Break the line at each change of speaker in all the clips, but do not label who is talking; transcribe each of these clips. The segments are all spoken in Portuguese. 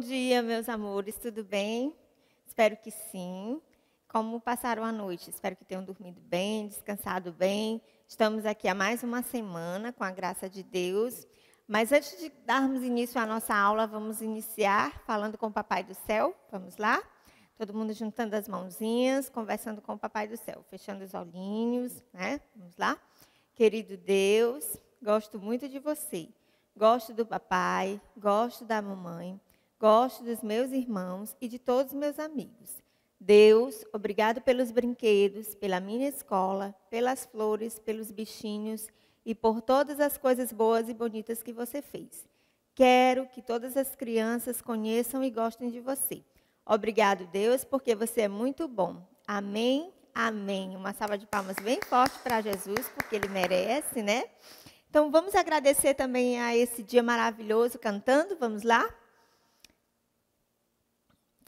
dia, meus amores, tudo bem? Espero que sim. Como passaram a noite? Espero que tenham dormido bem, descansado bem. Estamos aqui há mais uma semana, com a graça de Deus. Mas antes de darmos início à nossa aula, vamos iniciar falando com o Papai do Céu. Vamos lá? Todo mundo juntando as mãozinhas, conversando com o Papai do Céu, fechando os olhinhos, né? Vamos lá? Querido Deus, gosto muito de você. Gosto do papai, gosto da mamãe. Gosto dos meus irmãos e de todos meus amigos. Deus, obrigado pelos brinquedos, pela minha escola, pelas flores, pelos bichinhos e por todas as coisas boas e bonitas que você fez. Quero que todas as crianças conheçam e gostem de você. Obrigado, Deus, porque você é muito bom. Amém, amém. Uma salva de palmas bem forte para Jesus, porque ele merece, né? Então vamos agradecer também a esse dia maravilhoso cantando. Vamos lá?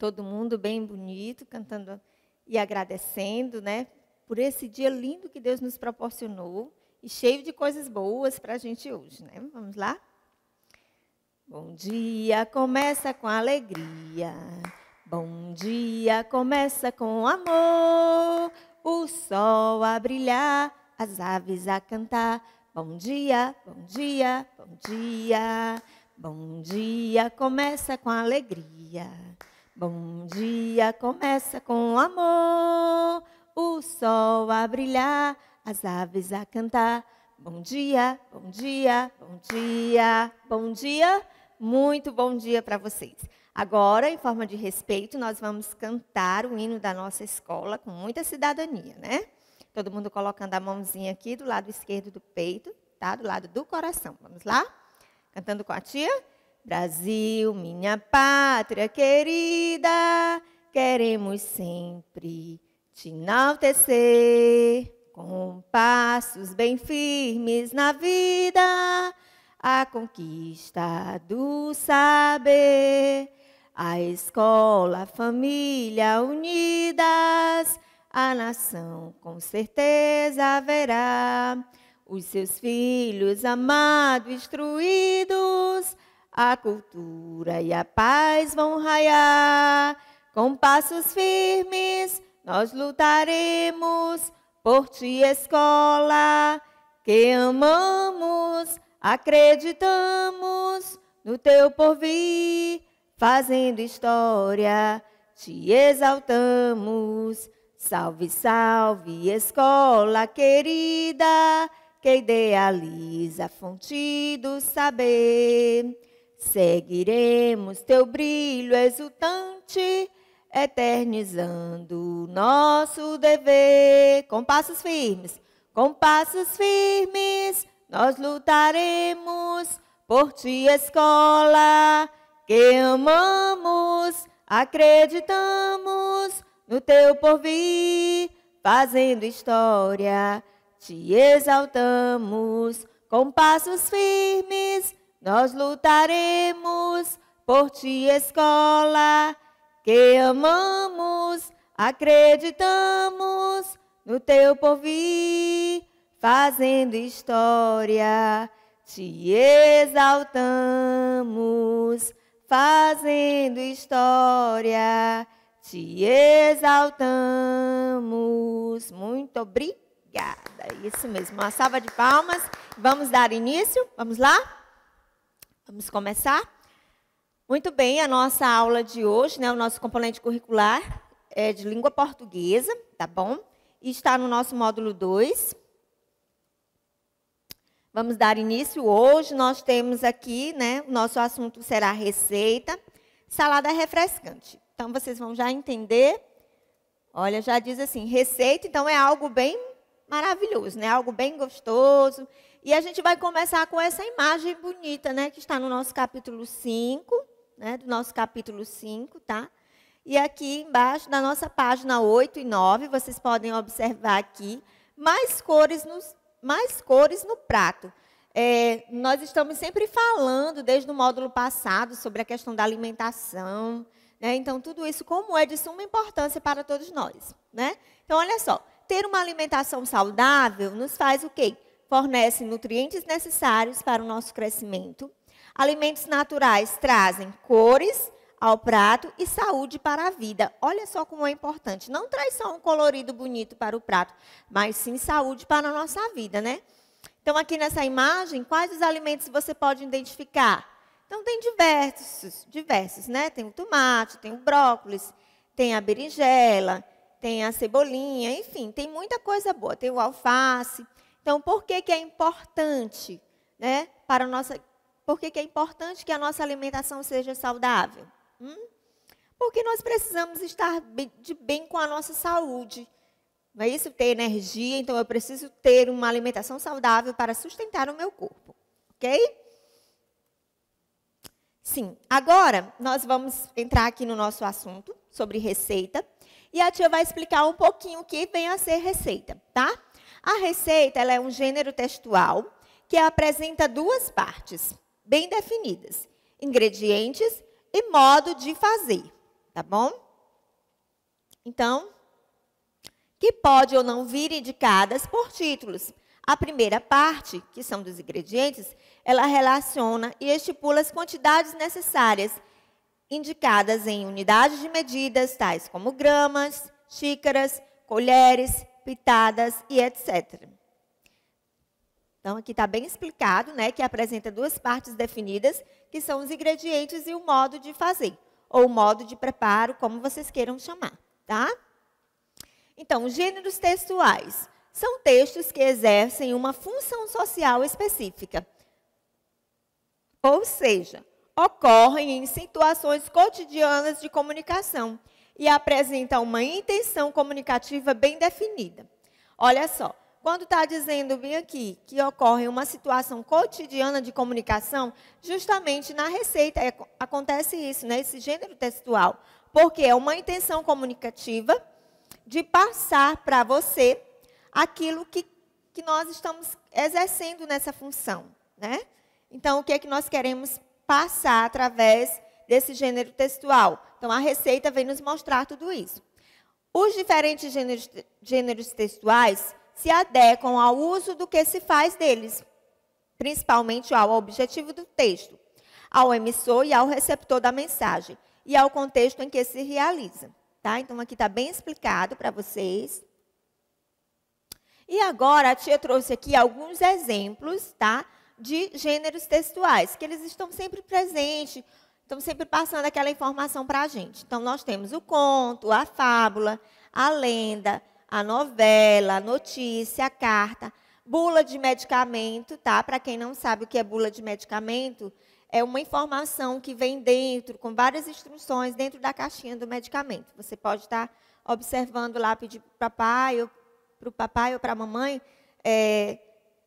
todo mundo bem bonito, cantando e agradecendo, né? Por esse dia lindo que Deus nos proporcionou e cheio de coisas boas para a gente hoje, né? Vamos lá? Bom dia começa com alegria. Bom dia começa com amor. O sol a brilhar, as aves a cantar. Bom dia, bom dia, bom dia. Bom dia começa com alegria. Bom dia começa com amor, o sol a brilhar, as aves a cantar. Bom dia, bom dia, bom dia, bom dia. Muito bom dia para vocês. Agora, em forma de respeito, nós vamos cantar o hino da nossa escola com muita cidadania, né? Todo mundo colocando a mãozinha aqui do lado esquerdo do peito, tá? Do lado do coração. Vamos lá? Cantando com a tia? Brasil, minha pátria querida, queremos sempre te enaltecer. Com passos bem firmes na vida, a conquista do saber, a escola, a família unidas, a nação com certeza verá os seus filhos amados, instruídos a cultura e a paz vão raiar. Com passos firmes nós lutaremos por ti, escola, que amamos, acreditamos no teu porvir, fazendo história, te exaltamos. Salve, salve, escola querida, que idealiza a fonte do saber. Seguiremos teu brilho exultante, eternizando nosso dever. Com passos firmes, com passos firmes, nós lutaremos por ti, escola, que amamos, acreditamos no teu porvir, fazendo história, te exaltamos com passos firmes nós lutaremos por ti, escola, que amamos, acreditamos no teu porvir, fazendo história, te exaltamos, fazendo história, te exaltamos. Muito obrigada. Isso mesmo, uma salva de palmas. Vamos dar início? Vamos lá? Vamos começar? Muito bem, a nossa aula de hoje, né, o nosso componente curricular é de língua portuguesa, tá bom? E está no nosso módulo 2. Vamos dar início hoje. Nós temos aqui, né, o nosso assunto será receita, salada refrescante. Então vocês vão já entender. Olha, já diz assim, receita, então é algo bem maravilhoso, né? Algo bem gostoso. E a gente vai começar com essa imagem bonita, né? Que está no nosso capítulo 5, né? Do nosso capítulo 5, tá? E aqui embaixo da nossa página 8 e 9, vocês podem observar aqui mais cores, nos, mais cores no prato. É, nós estamos sempre falando, desde o módulo passado, sobre a questão da alimentação. Né? Então, tudo isso, como é de suma importância para todos nós. Né? Então, olha só. Ter uma alimentação saudável nos faz o quê? Fornece nutrientes necessários para o nosso crescimento. Alimentos naturais trazem cores ao prato e saúde para a vida. Olha só como é importante. Não traz só um colorido bonito para o prato, mas sim saúde para a nossa vida, né? Então, aqui nessa imagem, quais os alimentos você pode identificar? Então, tem diversos, diversos, né? Tem o tomate, tem o brócolis, tem a berinjela, tem a cebolinha, enfim, tem muita coisa boa, tem o alface. Então, por que, que é importante, né, para nossa, por que, que é importante que a nossa alimentação seja saudável? Hum? Porque nós precisamos estar de bem com a nossa saúde. Não é isso? Ter energia, então eu preciso ter uma alimentação saudável para sustentar o meu corpo. Ok? Sim, agora nós vamos entrar aqui no nosso assunto sobre receita. E a tia vai explicar um pouquinho o que vem a ser receita, tá? A receita é um gênero textual que apresenta duas partes bem definidas: ingredientes e modo de fazer, tá bom? Então, que pode ou não vir indicadas por títulos. A primeira parte, que são dos ingredientes, ela relaciona e estipula as quantidades necessárias indicadas em unidades de medidas, tais como gramas, xícaras, colheres, pitadas e etc. Então, aqui está bem explicado, né, que apresenta duas partes definidas, que são os ingredientes e o modo de fazer, ou o modo de preparo, como vocês queiram chamar, tá? Então, gêneros textuais são textos que exercem uma função social específica. Ou seja, ocorrem em situações cotidianas de comunicação e apresenta uma intenção comunicativa bem definida. Olha só, quando está dizendo bem aqui que ocorre uma situação cotidiana de comunicação, justamente na receita é, acontece isso, né? esse gênero textual. Porque é uma intenção comunicativa de passar para você aquilo que, que nós estamos exercendo nessa função. Né? Então, o que é que nós queremos passar através desse gênero textual. Então, a receita vem nos mostrar tudo isso. Os diferentes gêneros, gêneros textuais se adequam ao uso do que se faz deles, principalmente ao objetivo do texto, ao emissor e ao receptor da mensagem, e ao contexto em que se realiza. Tá? Então, aqui está bem explicado para vocês. E agora, a tia trouxe aqui alguns exemplos, tá? de gêneros textuais, que eles estão sempre presentes, estão sempre passando aquela informação para a gente. Então, nós temos o conto, a fábula, a lenda, a novela, a notícia, a carta, bula de medicamento, tá? Para quem não sabe o que é bula de medicamento, é uma informação que vem dentro, com várias instruções dentro da caixinha do medicamento. Você pode estar tá observando lá, pedir para o papai ou para a mamãe. É,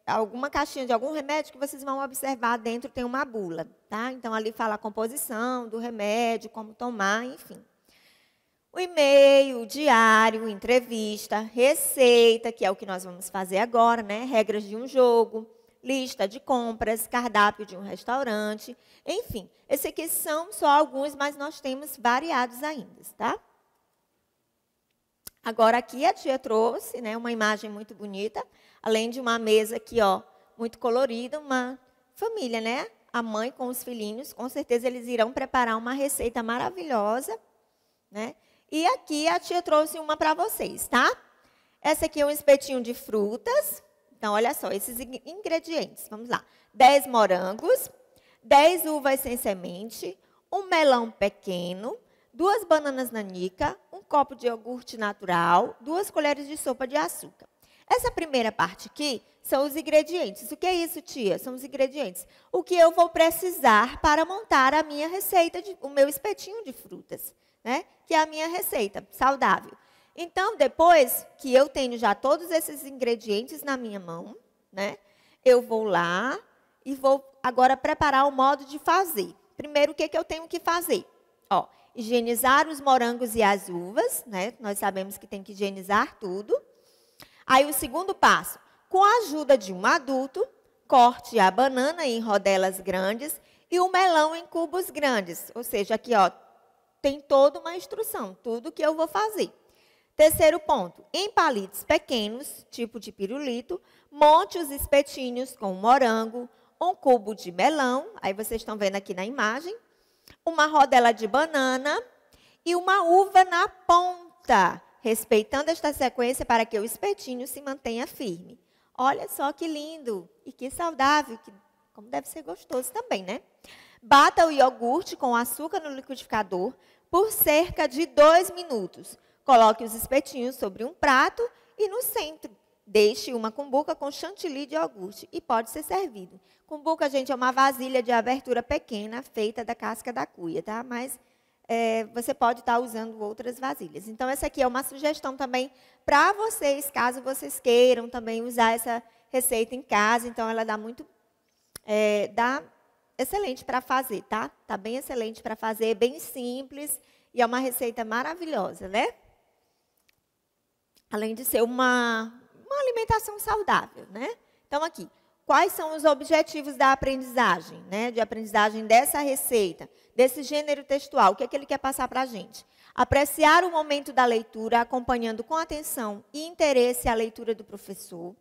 alguma caixinha de algum remédio que vocês vão observar dentro tem uma bula, tá? Então ali fala a composição do remédio, como tomar, enfim. O e-mail, diário, entrevista, receita, que é o que nós vamos fazer agora, né? Regras de um jogo, lista de compras, cardápio de um restaurante, enfim. Esse aqui são só alguns, mas nós temos variados ainda, tá? Agora aqui a tia trouxe, né, uma imagem muito bonita Além de uma mesa aqui, ó, muito colorida, uma família, né? A mãe com os filhinhos, com certeza eles irão preparar uma receita maravilhosa, né? E aqui a tia trouxe uma para vocês, tá? Essa aqui é um espetinho de frutas. Então, olha só, esses ingredientes. Vamos lá. 10 morangos, 10 uvas sem semente, um melão pequeno, duas bananas nanica, um copo de iogurte natural, duas colheres de sopa de açúcar. Essa primeira parte aqui são os ingredientes. O que é isso, tia? São os ingredientes. O que eu vou precisar para montar a minha receita, de, o meu espetinho de frutas, né? Que é a minha receita saudável. Então, depois que eu tenho já todos esses ingredientes na minha mão, né? Eu vou lá e vou agora preparar o modo de fazer. Primeiro, o que, é que eu tenho que fazer? Ó, higienizar os morangos e as uvas, né? Nós sabemos que tem que higienizar tudo. Aí o segundo passo, com a ajuda de um adulto, corte a banana em rodelas grandes e o melão em cubos grandes. Ou seja, aqui ó, tem toda uma instrução, tudo que eu vou fazer. Terceiro ponto, em palitos pequenos, tipo de pirulito, monte os espetinhos com um morango, um cubo de melão, aí vocês estão vendo aqui na imagem, uma rodela de banana e uma uva na ponta respeitando esta sequência para que o espetinho se mantenha firme. Olha só que lindo e que saudável, que, como deve ser gostoso também, né? Bata o iogurte com açúcar no liquidificador por cerca de dois minutos. Coloque os espetinhos sobre um prato e no centro. Deixe uma cumbuca com chantilly de iogurte e pode ser servido. Cumbuca, gente, é uma vasilha de abertura pequena feita da casca da cuia, tá? Mas é, você pode estar usando outras vasilhas. Então, essa aqui é uma sugestão também para vocês, caso vocês queiram também usar essa receita em casa. Então, ela dá muito. É, dá excelente para fazer, tá? Tá bem excelente para fazer, bem simples e é uma receita maravilhosa, né? Além de ser uma, uma alimentação saudável, né? Então, aqui, quais são os objetivos da aprendizagem, né? de aprendizagem dessa receita, desse gênero textual, o que, é que ele quer passar para a gente? Apreciar o momento da leitura, acompanhando com atenção e interesse a leitura do professor.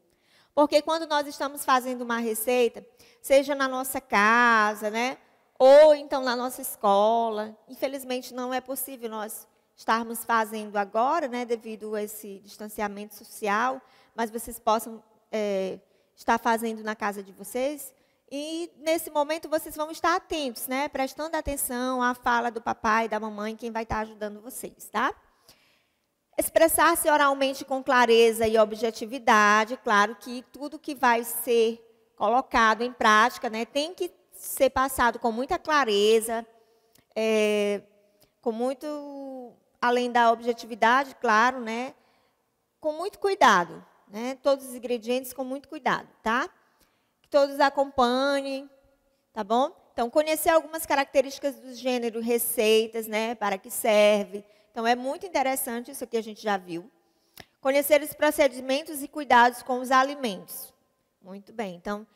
Porque quando nós estamos fazendo uma receita, seja na nossa casa, né? ou então na nossa escola, infelizmente não é possível nós estarmos fazendo agora, né? devido a esse distanciamento social, mas vocês possam. É, está fazendo na casa de vocês. E nesse momento vocês vão estar atentos, né? Prestando atenção à fala do papai, da mamãe, quem vai estar ajudando vocês, tá? Expressar-se oralmente com clareza e objetividade, claro que tudo que vai ser colocado em prática, né, tem que ser passado com muita clareza, é, com muito, além da objetividade, claro, né, com muito cuidado, né? Todos os ingredientes com muito cuidado, tá? Que todos acompanhem, tá bom? Então, conhecer algumas características do gênero, receitas, né? Para que serve. Então, é muito interessante isso que a gente já viu. Conhecer os procedimentos e cuidados com os alimentos. Muito bem. Então,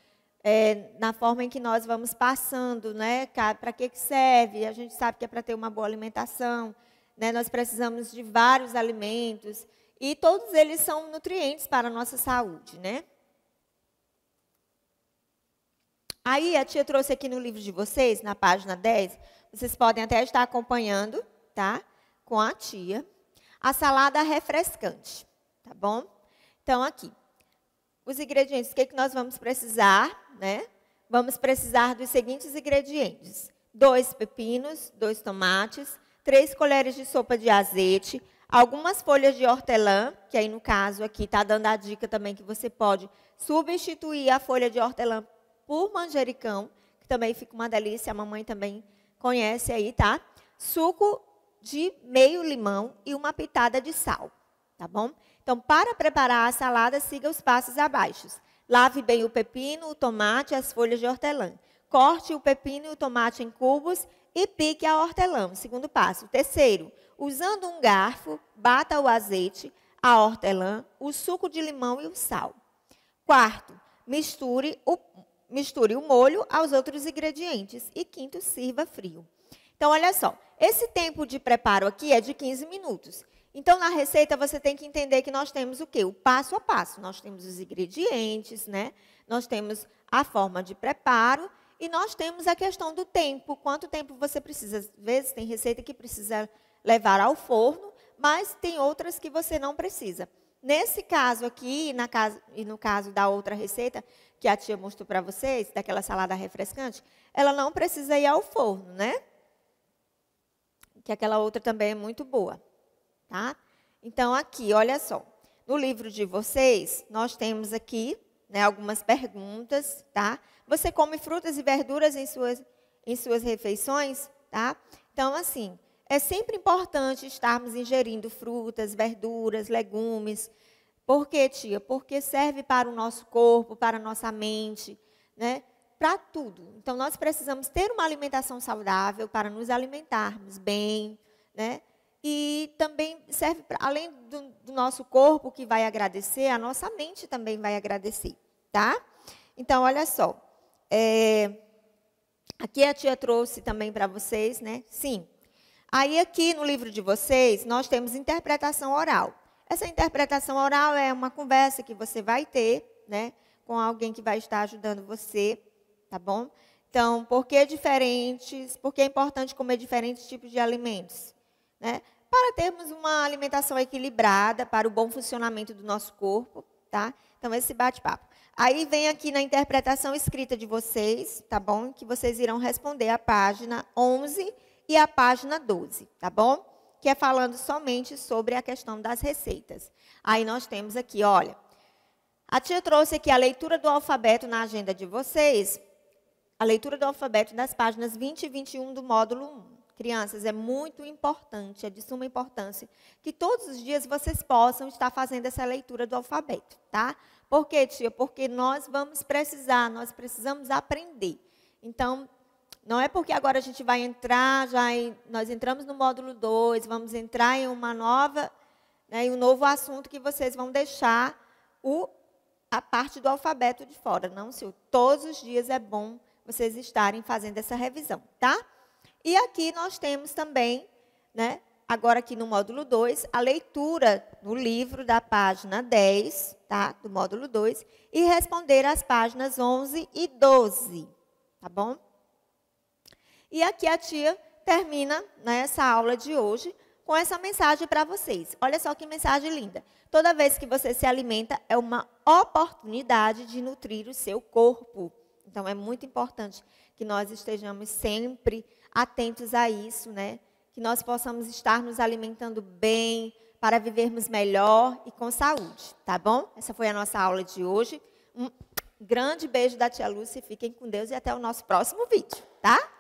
é, na forma em que nós vamos passando, né? Para que, que serve? A gente sabe que é para ter uma boa alimentação. Né? Nós precisamos de vários alimentos. E todos eles são nutrientes para a nossa saúde, né? Aí a tia trouxe aqui no livro de vocês, na página 10, vocês podem até estar acompanhando, tá? Com a tia. A salada refrescante, tá bom? Então, aqui. Os ingredientes, o que, é que nós vamos precisar, né? Vamos precisar dos seguintes ingredientes: dois pepinos, dois tomates, três colheres de sopa de azeite, Algumas folhas de hortelã, que aí no caso aqui está dando a dica também que você pode substituir a folha de hortelã por manjericão, que também fica uma delícia, a mamãe também conhece aí, tá? Suco de meio limão e uma pitada de sal, tá bom? Então, para preparar a salada, siga os passos abaixo. Lave bem o pepino, o tomate e as folhas de hortelã. Corte o pepino e o tomate em cubos e pique a hortelã. Segundo passo. Terceiro, usando um garfo, bata o azeite, a hortelã, o suco de limão e o sal. Quarto, misture o, misture o molho aos outros ingredientes. E quinto, sirva frio. Então, olha só, esse tempo de preparo aqui é de 15 minutos. Então, na receita, você tem que entender que nós temos o quê? O passo a passo. Nós temos os ingredientes, né? Nós temos a forma de preparo e nós temos a questão do tempo. Quanto tempo você precisa? Às vezes, tem receita que precisa levar ao forno, mas tem outras que você não precisa. Nesse caso aqui e, casa, e no caso da outra receita que a tia mostrou para vocês, daquela salada refrescante, ela não precisa ir ao forno, né? Que aquela outra também é muito boa, tá? Então aqui, olha só, no livro de vocês nós temos aqui né, algumas perguntas, tá? Você come frutas e verduras em suas, em suas refeições, tá? Então, assim, é sempre importante estarmos ingerindo frutas, verduras, legumes. Por quê, tia? Porque serve para o nosso corpo, para a nossa mente, né? Para tudo. Então, nós precisamos ter uma alimentação saudável para nos alimentarmos bem, né? E também serve, pra, além do, do nosso corpo que vai agradecer, a nossa mente também vai agradecer, tá? Então, olha só. É, aqui a tia trouxe também para vocês, né? Sim. Aí, aqui no livro de vocês, nós temos interpretação oral. Essa interpretação oral é uma conversa que você vai ter, né, com alguém que vai estar ajudando você, tá bom? Então, por que diferentes? Por que é importante comer diferentes tipos de alimentos? Né? Para termos uma alimentação equilibrada, para o bom funcionamento do nosso corpo, tá? Então, esse bate-papo. Aí vem aqui na interpretação escrita de vocês, tá bom? Que vocês irão responder a página 11 e a página 12, tá bom? Que é falando somente sobre a questão das receitas. Aí nós temos aqui, olha, a tia trouxe aqui a leitura do alfabeto na agenda de vocês, a leitura do alfabeto das páginas 20 e 21 do módulo 1. Crianças, é muito importante, é de suma importância, que todos os dias vocês possam estar fazendo essa leitura do alfabeto, tá? Por quê, tia? Porque nós vamos precisar, nós precisamos aprender. Então, não é porque agora a gente vai entrar, já em, nós entramos no módulo 2, vamos entrar em uma nova, né, em um novo assunto que vocês vão deixar o, a parte do alfabeto de fora. Não, se todos os dias é bom vocês estarem fazendo essa revisão, tá? E aqui nós temos também, né, agora aqui no módulo 2, a leitura no livro da página 10, tá? Do módulo 2, e responder às páginas 11 e 12, tá bom? E aqui a tia termina né, essa aula de hoje com essa mensagem para vocês. Olha só que mensagem linda. Toda vez que você se alimenta, é uma oportunidade de nutrir o seu corpo. Então, é muito importante que nós estejamos sempre atentos a isso, né? Que nós possamos estar nos alimentando bem para vivermos melhor e com saúde, tá bom? Essa foi a nossa aula de hoje. Um grande beijo da tia Lúcia, fiquem com Deus e até o nosso próximo vídeo, tá?